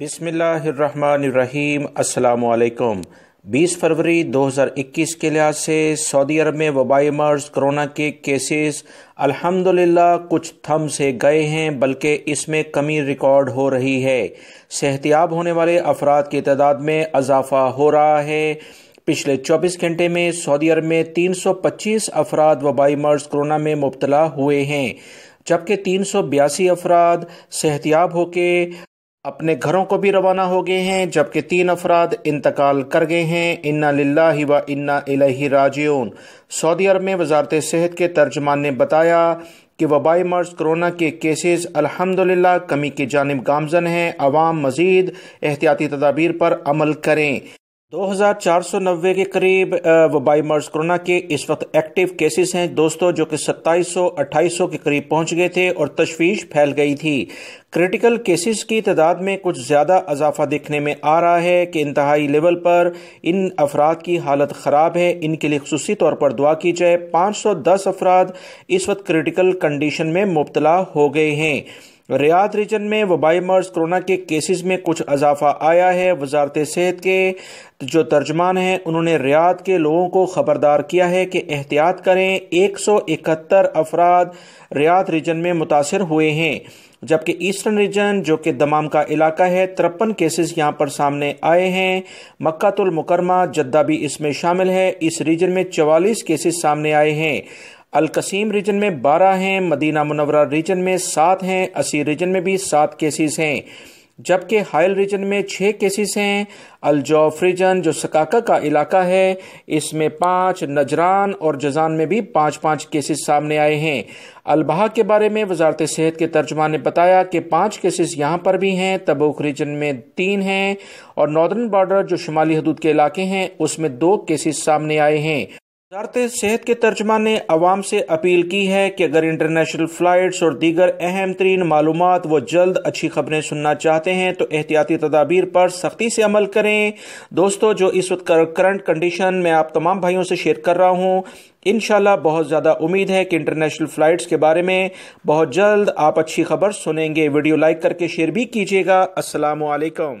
بسم اللہ الرحمن الرحیم السلام علیکم بیس فروری دو ہزار اکیس کے لحاظ سے سعودی عرب میں وبائی مرض کرونا کے کیسز الحمدللہ کچھ تھم سے گئے ہیں بلکہ اس میں کمی ریکارڈ ہو رہی ہے صحتیاب ہونے والے افراد کی تعداد میں اضافہ ہو رہا ہے پچھلے چوبیس گھنٹے میں سعودی عرب میں تین سو پچیس افراد وبائی مرض کرونا میں مبتلا ہوئے ہیں جبکہ تین سو بیاسی افراد صحتیاب ہو کے اپنے گھروں کو بھی روانہ ہو گئے ہیں جبکہ تین افراد انتقال کر گئے ہیں انا للہ و انا اللہ راجعون سعودی عرب میں وزارت صحت کے ترجمان نے بتایا کہ وبائی مرض کرونا کے کیسز الحمدللہ کمی کی جانب گامزن ہیں عوام مزید احتیاطی تدابیر پر عمل کریں دو ہزار چار سو نوے کے قریب وبائی مرض کرونا کے اس وقت ایکٹیو کیسز ہیں دوستو جو کہ ستائیس سو اٹھائیس سو کے قریب پہنچ گئے تھے اور تشویش پھیل گئی تھی کرٹیکل کیسز کی تعداد میں کچھ زیادہ اضافہ دیکھنے میں آ رہا ہے کہ انتہائی لیول پر ان افراد کی حالت خراب ہے ان کے لیے خصوصی طور پر دعا کی جائے پانچ سو دس افراد اس وقت کرٹیکل کنڈیشن میں مبتلا ہو گئے ہیں ریاض ریجن میں وبائی مرض کرونا کے کیسز میں کچھ اضافہ آیا ہے وزارت صحت کے جو ترجمان ہیں انہوں نے ریاض کے لوگوں کو خبردار کیا ہے کہ احتیاط کریں ایک سو اکہتر افراد ریاض ریجن میں متاثر ہوئے ہیں جبکہ ایسٹرن ریجن جو کہ دمام کا علاقہ ہے ترپن کیسز یہاں پر سامنے آئے ہیں مکہ المکرمہ جدہ بھی اس میں شامل ہے اس ریجن میں چوالیس کیسز سامنے آئے ہیں القسیم ریجن میں بارہ ہیں مدینہ منورہ ریجن میں سات ہیں اسی ریجن میں بھی سات کیسز ہیں جبکہ ہائل ریجن میں چھ کیسز ہیں الجوف ریجن جو سکاکا کا علاقہ ہے اس میں پانچ نجران اور جزان میں بھی پانچ پانچ کیسز سامنے آئے ہیں البہا کے بارے میں وزارت صحت کے ترجمان نے بتایا کہ پانچ کیسز یہاں پر بھی ہیں تبوک ریجن میں تین ہیں اور ناردرن بارڈر جو شمالی حدود کے علاقے ہیں اس میں دو کیسز سامنے آئے ہیں وزارت صحت کے ترجمان نے عوام سے اپیل کی ہے کہ اگر انٹرنیشنل فلائٹس اور دیگر اہم ترین معلومات وہ جلد اچھی خبریں سننا چاہتے ہیں تو احتیاطی تدابیر پر سختی سے عمل کریں دوستو جو اس وقت کرنٹ کنڈیشن میں آپ تمام بھائیوں سے شیئر کر رہا ہوں انشاءاللہ بہت زیادہ امید ہے کہ انٹرنیشنل فلائٹس کے بارے میں بہت جلد آپ اچھی خبر سنیں گے ویڈیو لائک کر کے شیئر بھی کیجیے گا السلام علیکم